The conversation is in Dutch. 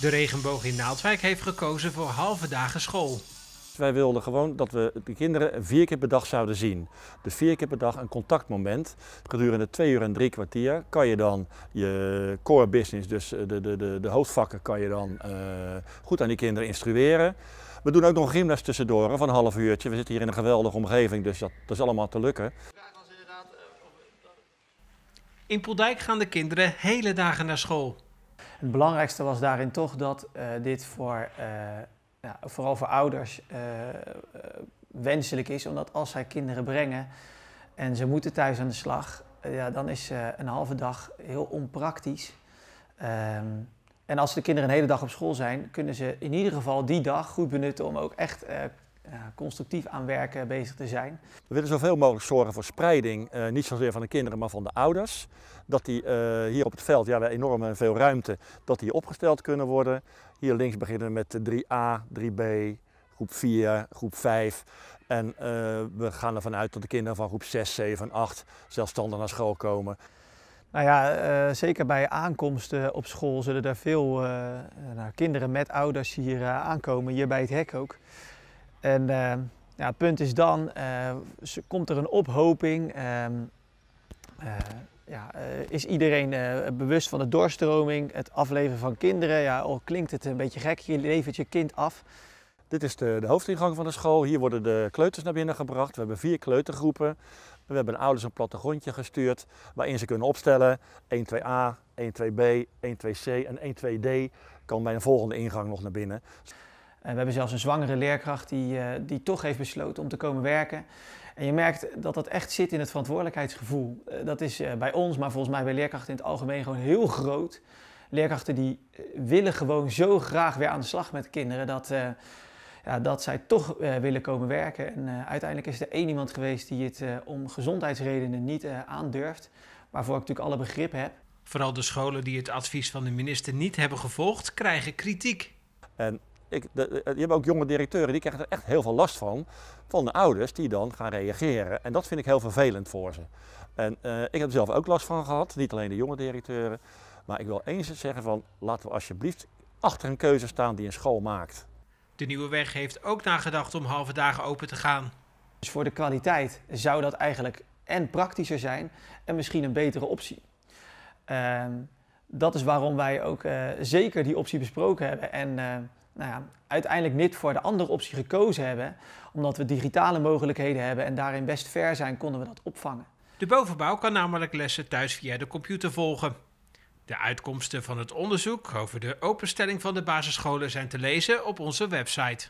De regenboog in Naaldwijk heeft gekozen voor halve dagen school. Wij wilden gewoon dat we de kinderen vier keer per dag zouden zien. Dus vier keer per dag een contactmoment. Gedurende twee uur en drie kwartier kan je dan je core business, dus eh, de, de, de, de hoofdvakken, kan je dan eh, goed aan die kinderen instrueren. We doen ook nog een gymles tussendoor van een half uurtje. We zitten hier in een geweldige omgeving, dus dat, dat is allemaal te lukken. In Poldijk gaan de kinderen hele dagen naar school. Het belangrijkste was daarin toch dat eh, dit voor, eh, vooral voor ouders eh, wenselijk is. Omdat als zij kinderen brengen en ze moeten thuis aan de slag, ja, dan is een halve dag heel onpraktisch. Ehm, en als de kinderen een hele dag op school zijn, kunnen ze in ieder geval die dag goed benutten om ook echt eh, constructief aan werken bezig te zijn. We willen zoveel mogelijk zorgen voor spreiding, eh, niet zozeer van de kinderen, maar van de ouders. Dat die eh, hier op het veld, ja, we hebben enorm veel ruimte, dat die opgesteld kunnen worden. Hier links beginnen we met 3A, 3B, groep 4, groep 5. En we gaan ervan uit dat de kinderen van groep 6, 7 8 zelfstandig naar school komen. Nou ja, zeker bij aankomsten op school zullen er veel nou, kinderen met ouders hier aankomen, hier bij het hek ook. En ehm, ja, het punt is dan, eh, komt er een ophoping. Ehm, eh, ja, eh, is iedereen bewust van de doorstroming, het afleveren van kinderen? Ja, al oh, klinkt het een beetje gek, je levert je kind af. Dit is de, de, hoofdingang van de school. Hier worden de kleuters naar binnen gebracht. We hebben vier kleutergroepen. We hebben de ouders een plattegrondje gestuurd waarin ze kunnen opstellen. 1-2a, 1-2b, 1-2c en 1-2d kan bij een volgende ingang nog naar binnen. Eh, we hebben zelfs een zwangere leerkracht die, eh, die toch heeft besloten om te komen werken. En je merkt dat dat echt zit in het verantwoordelijkheidsgevoel. Eh, dat is bij ons, maar volgens mij bij leerkrachten in het algemeen gewoon heel groot. Leerkrachten die willen gewoon zo graag weer aan de slag met kinderen dat, ja, dat zij toch willen komen werken. En uiteindelijk is er één iemand geweest die het om gezondheidsredenen niet aandurft, waarvoor ik natuurlijk alle begrip heb. Vooral de scholen die het advies van de minister niet hebben gevolgd, krijgen kritiek. En ik, de, je hebt ook jonge directeuren, die krijgen er echt heel veel last van. Van de ouders die dan gaan reageren. En dat vind ik heel vervelend voor ze. En eh, ik heb er zelf ook last van gehad. Niet alleen de jonge directeuren. Maar ik wil eens zeggen van laten we alsjeblieft achter een keuze staan die een school maakt. De Nieuwe Weg heeft ook nagedacht om halve dagen open te gaan. Dus voor de kwaliteit zou dat eigenlijk en praktischer zijn en misschien een betere optie. Ehm, dat is waarom wij ook eh, zeker die optie besproken hebben en eh, nou ja, uiteindelijk niet voor de andere optie gekozen hebben, omdat we digitale mogelijkheden hebben en daarin best ver zijn, konden we dat opvangen. De bovenbouw kan namelijk lessen thuis via de computer volgen. De uitkomsten van het onderzoek over de openstelling van de basisscholen zijn te lezen op onze website.